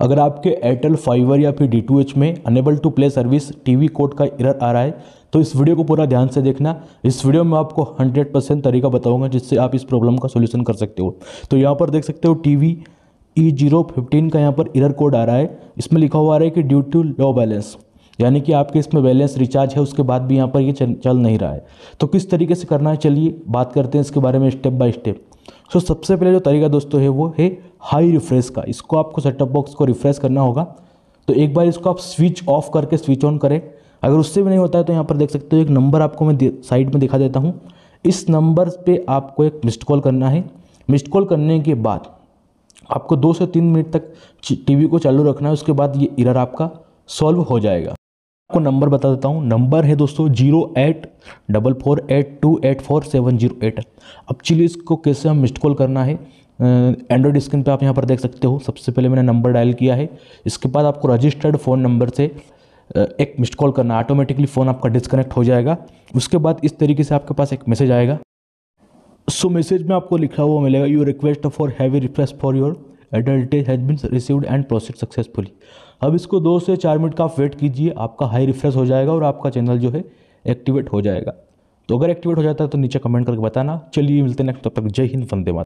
अगर आपके Airtel fibre या फिर डी में unable to play service TV code का इरर आ रहा है तो इस वीडियो को पूरा ध्यान से देखना इस वीडियो में आपको 100 परसेंट तरीका बताऊंगा जिससे आप इस प्रॉब्लम का सोल्यूशन कर सकते हो तो यहाँ पर देख सकते हो टीवी ई जीरो फिफ्टीन का यहाँ पर इरर कोड आ रहा है इसमें लिखा हुआ आ रहा है कि ड्यू टू लो बैलेंस यानी कि आपके इसमें बैलेंस रिचार्ज है उसके बाद भी यहाँ पर ये चल, चल नहीं रहा है तो किस तरीके से करना है चलिए बात करते हैं इसके बारे में स्टेप बाय स्टेप सो सबसे पहले जो तरीका दोस्तों है वो है हाई रिफ्रेश का इसको आपको सेटअप बॉक्स को रिफ्रेश करना होगा तो एक बार इसको आप स्विच ऑफ करके स्विच ऑन करें अगर उससे भी नहीं होता है तो यहाँ पर देख सकते हो एक नंबर आपको मैं साइड में दिखा देता हूँ इस नंबर पे आपको एक मिस्ड कॉल करना है मिस्ड कॉल करने के बाद आपको दो से तीन मिनट तक टीवी को चालू रखना है उसके बाद ये इरर आपका सॉल्व हो जाएगा आपको नंबर बता देता हूँ नंबर है दोस्तों zero eight double four eight two eight four seven zero eight अब चलिए इसको कैसे हम मिस्ड कॉल करना है एंड्रॉयड स्क्रीन पे आप यहाँ पर देख सकते हो सबसे पहले मैंने नंबर डायल किया है इसके बाद आपको रजिस्टर्ड फ़ोन नंबर से एक मिस्ड कॉल करना ऑटोमेटिकली फ़ोन आपका डिसकनेक्ट हो जाएगा उसके बाद इस तरीके से आपके पास एक मैसेज आएगा सो so, मैसेज में आपको लिखा हुआ मिलेगा you request for heavy refresh for your advantage has been received and process successfully अब इसको दो से चार मिनट का आप वेट कीजिए आपका हाई रिफ्रेश हो जाएगा और आपका चैनल जो है एक्टिवेट हो जाएगा तो अगर एक्टिवेट हो जाता है तो नीचे कमेंट करके बताना चलिए मिलते हैं नेक्स्ट तब तक जय हिंद वंदे माता